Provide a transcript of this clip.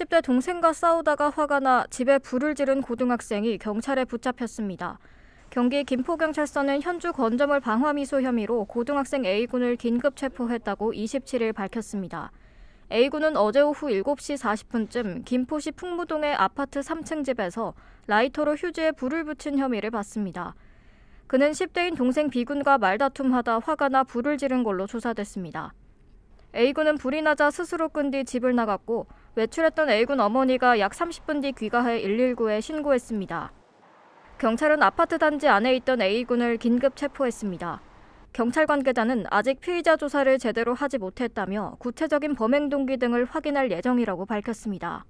10대 동생과 싸우다가 화가 나 집에 불을 지른 고등학생이 경찰에 붙잡혔습니다. 경기 김포경찰서는 현주 건점을 방화미소 혐의로 고등학생 A군을 긴급 체포했다고 27일 밝혔습니다. A군은 어제 오후 7시 40분쯤 김포시 풍무동의 아파트 3층 집에서 라이터로 휴지에 불을 붙인 혐의를 받습니다. 그는 10대인 동생 B군과 말다툼하다 화가 나 불을 지른 걸로 조사됐습니다. A군은 불이 나자 스스로 끈 뒤 집을 나갔고 외출했던 A군 어머니가 약 30분 뒤 귀가해 119에 신고했습니다. 경찰은 아파트 단지 안에 있던 A군을 긴급 체포했습니다. 경찰 관계자는 아직 피의자 조사를 제대로 하지 못했다며 구체적인 범행 동기 등을 확인할 예정이라고 밝혔습니다.